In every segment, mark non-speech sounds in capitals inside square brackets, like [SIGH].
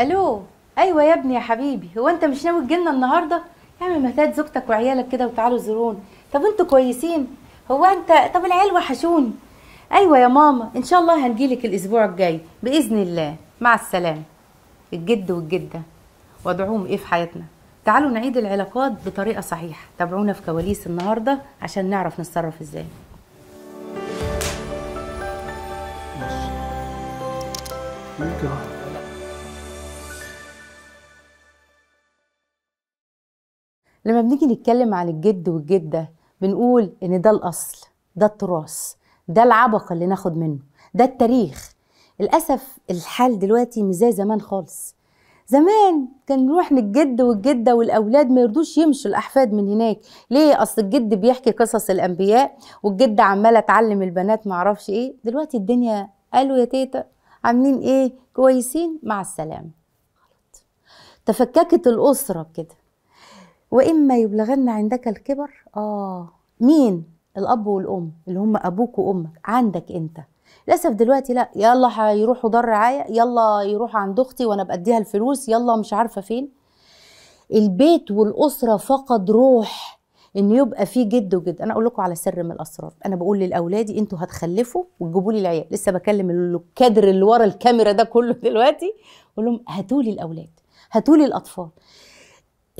الو ايوه يا ابني يا حبيبي هو انت مش ناوي لنا النهارده اعمل عم مهتات زوجتك وعيالك كده وتعالوا زورونا طب انتوا كويسين هو انت طب العيال وحشوني ايوه يا ماما ان شاء الله هنجيلك الاسبوع الجاي باذن الله مع السلامه الجد والجده وضعهم ايه في حياتنا تعالوا نعيد العلاقات بطريقه صحيحه تابعونا في كواليس النهارده عشان نعرف نتصرف ازاي ممكن لما بنيجي نتكلم عن الجد والجده بنقول ان ده الاصل ده التراث ده العبق اللي ناخد منه ده التاريخ للاسف الحال دلوقتي مش زي زمان خالص زمان كان نروح للجد والجدة والأولاد ما يرضوش يمشوا الأحفاد من هناك ليه أصل الجد بيحكي قصص الأنبياء والجدة عمالة تعلم البنات معرفش إيه دلوقتي الدنيا قالوا يا تيتا عاملين إيه كويسين مع السلامة تفككت الأسرة بكده واما يبلغن عندك الكبر اه مين الاب والام اللي هم ابوك وامك عندك انت للاسف دلوقتي لا يلا هيروحوا دار رعايه يلا يروحوا عند اختي وانا بديها الفلوس يلا مش عارفه فين البيت والاسره فقد روح ان يبقى في جد وجد انا اقول لكم على سر من الاسرار انا بقول لاولادي انتوا هتخلفوا وتجيبوا لي العيال لسه بكلم الكادر اللي ورا الكاميرا ده كله دلوقتي اقول لهم هاتوا لي الاولاد هاتوا لي الاطفال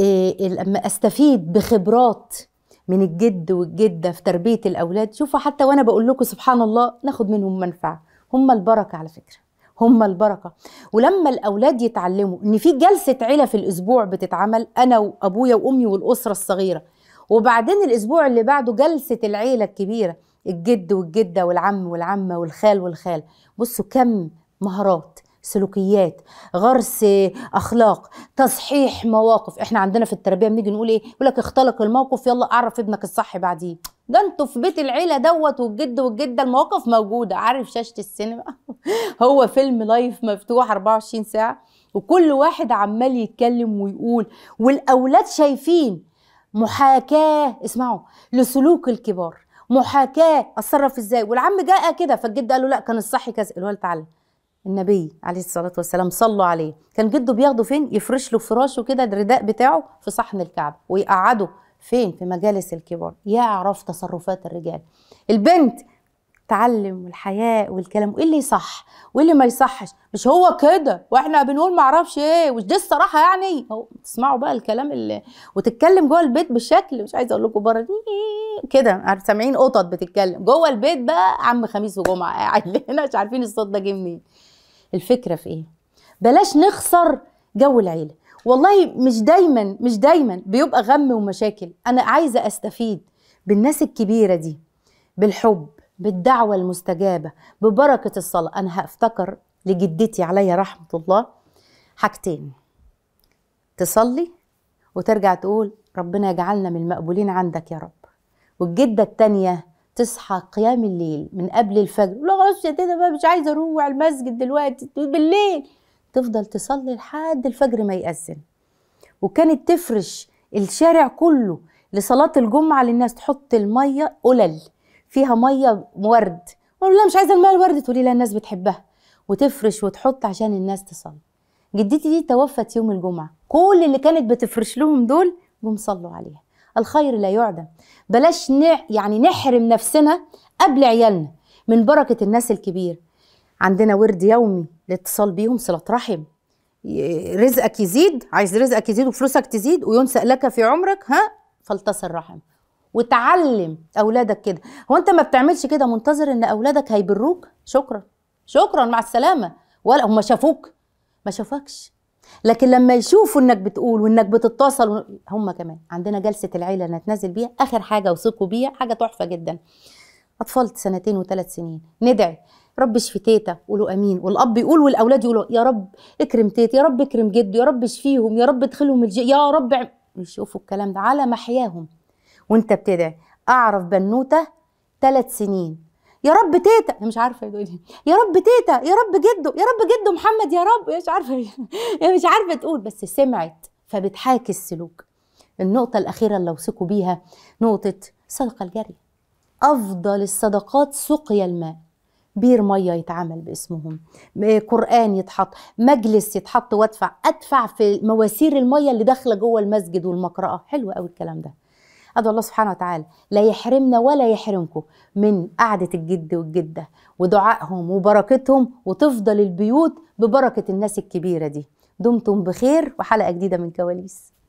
إيه، لما استفيد بخبرات من الجد والجده في تربيه الاولاد شوفوا حتى وانا بقول لكم سبحان الله ناخد منهم منفعه هم البركه على فكره هم البركه ولما الاولاد يتعلموا ان في جلسه عيله في الاسبوع بتتعمل انا وابويا وامي والاسره الصغيره وبعدين الاسبوع اللي بعده جلسه العيله الكبيره الجد والجده والعم والعمه والخال والخال بصوا كم مهارات سلوكيات غرس اخلاق تصحيح مواقف احنا عندنا في التربيه بنيجي نقول ايه يقول لك اختلق الموقف يلا اعرف ابنك الصح بعديه ده انتوا في بيت العيله دوت والجد والجده المواقف موجوده عارف شاشه السينما [LAUGHS] هو فيلم لايف مفتوح 24 ساعه وكل واحد عمال يتكلم ويقول والاولاد شايفين محاكاه اسمعوا لسلوك الكبار محاكاه اتصرف ازاي والعم جاء كده فالجد قال له لا كان الصح كذا الولد تعالى النبي عليه الصلاة والسلام صلوا عليه كان جده بياخده فين يفرش له فراشه كده الرداء بتاعه في صحن الكعبة ويقعده فين في مجالس الكبار يعرف تصرفات الرجال البنت تعلم والحياء والكلام وايه اللي صح وايه اللي ما يصحش مش هو كده واحنا بنقول ما اعرفش ايه مش دي الصراحه يعني هو تسمعوا بقى الكلام اللي وتتكلم جوه البيت بشكل مش عايزه اقول لكم بره كده سامعين قطط بتتكلم جوه البيت بقى عم خميس وجمعه قاعد [LAUGHS] هنا مش عارفين الصوت ده جه منين الفكره في ايه بلاش نخسر جو العيله والله مش دايما مش دايما بيبقى غم ومشاكل انا عايزه استفيد بالناس الكبيره دي بالحب بالدعوه المستجابه ببركه الصلاه انا هفتكر لجدتي عليا رحمه الله حاجتين تصلي وترجع تقول ربنا يجعلنا من المقبولين عندك يا رب والجده الثانيه تصحى قيام الليل من قبل الفجر لا خلاص يا تيتا بقى مش عايزه اروح المسجد دلوقتي بالليل تفضل تصلي لحد الفجر ما يأذن وكانت تفرش الشارع كله لصلاة الجمعة للناس تحط المية قلل فيها مية ورد تقول لا مش عايزة المية الورد تقولي لا الناس بتحبها وتفرش وتحط عشان الناس تصلي جدتي دي توفت يوم الجمعة كل اللي كانت بتفرش لهم دول جم صلوا عليها الخير لا يعدم بلاش نع... يعني نحرم نفسنا قبل عيالنا من بركة الناس الكبير عندنا ورد يومي الاتصال بيهم صلة رحم رزقك يزيد عايز رزقك يزيد وفلوسك تزيد وينسأ لك في عمرك ها فلتصل رحم وتعلم اولادك كده هو انت ما بتعملش كده منتظر ان اولادك هيبروك شكرا شكرا مع السلامه ولا هم شافوك ما شافكش لكن لما يشوفوا انك بتقول وانك بتتصل هم كمان عندنا جلسه العيله اللي هنتنازل بيها اخر حاجه وثقوا بيها حاجه تحفه جدا اطفال سنتين وثلاث سنين ندعي رب اشفي تيتا قولوا امين والاب يقول والاولاد يقولوا يا رب اكرم تيتا يا رب اكرم جده يا رب اشفيهم يا رب ادخلهم الجي يا رب يشوفوا الكلام ده على محياهم وانت بتدعي اعرف بنوته ثلاث سنين يا رب تيتا انا مش عارفه يقول ايه يا رب تيتا يا رب جده يا رب جده محمد يا رب مش عارفه هي مش عارفه تقول بس سمعت فبتحاكي السلوك النقطه الاخيره اللي اوثقوا بيها نقطه صدقه الجاريه افضل الصدقات سقيا الماء بير ميه يتعمل باسمهم قران يتحط مجلس يتحط وادفع ادفع في مواسير الميه اللي داخله جوه المسجد والمقرأه حلو قوي الكلام ده ادعو الله سبحانه وتعالى لا يحرمنا ولا يحرمكم من قعده الجد والجده ودعائهم وبركتهم وتفضل البيوت ببركه الناس الكبيره دي دمتم بخير وحلقه جديده من كواليس